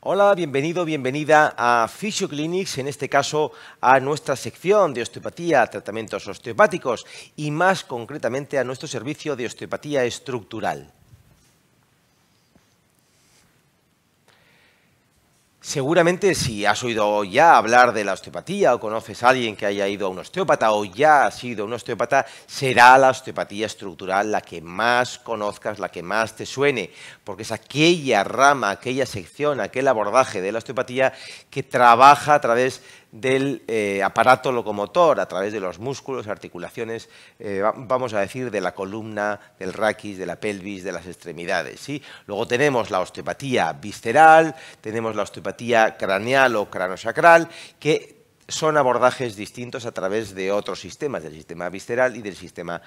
Hola, bienvenido, bienvenida a Physioclinics, en este caso a nuestra sección de osteopatía, tratamientos osteopáticos y más concretamente a nuestro servicio de osteopatía estructural. seguramente si has oído ya hablar de la osteopatía o conoces a alguien que haya ido a un osteópata o ya ha sido un osteópata, será la osteopatía estructural la que más conozcas, la que más te suene, porque es aquella rama, aquella sección, aquel abordaje de la osteopatía que trabaja a través del eh, aparato locomotor a través de los músculos, articulaciones, eh, vamos a decir, de la columna, del raquis, de la pelvis, de las extremidades. Luego tenemos la osteopatía visceral, tenemos la osteopatía craneal o cranosacral, que son abordajes distintos a través de otros sistemas, del sistema visceral y del sistema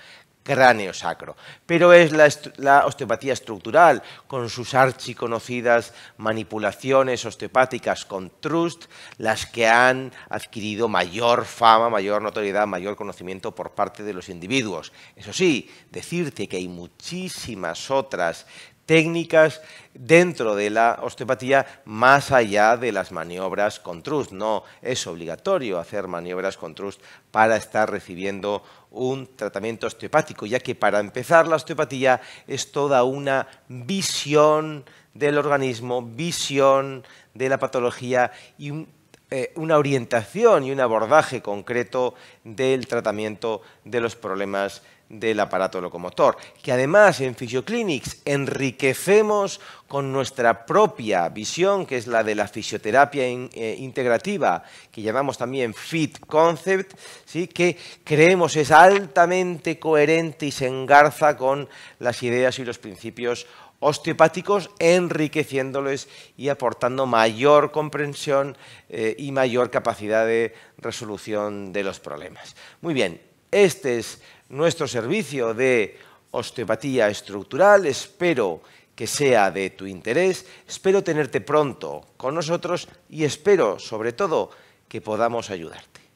cráneo sacro. Pero es la, la, osteopatía estructural, con sus archiconocidas manipulaciones osteopáticas con trust, las que han adquirido mayor fama, mayor notoriedad, mayor conocimiento por parte de los individuos. Eso sí, decirte que hay muchísimas otras técnicas dentro de la osteopatía más allá de las maniobras con trust. No es obligatorio hacer maniobras con trust para estar recibiendo un tratamiento osteopático ya que para empezar la osteopatía es toda una visión del organismo, visión de la patología y eh, una orientación y un abordaje concreto del tratamiento de los problemas del aparato locomotor, que además en FisioClinics enriquecemos con nuestra propia visión, que es la de la fisioterapia eh, integrativa, que llamamos también Fit Concept, ¿sí? que creemos es altamente coherente y se engarza con las ideas y los principios osteopáticos, enriqueciéndoles y aportando mayor comprensión eh, y mayor capacidad de resolución de los problemas. Muy bien, este es nuestro servicio de osteopatía estructural. Espero que sea de tu interés. Espero tenerte pronto con nosotros y espero, sobre todo, que podamos ayudarte.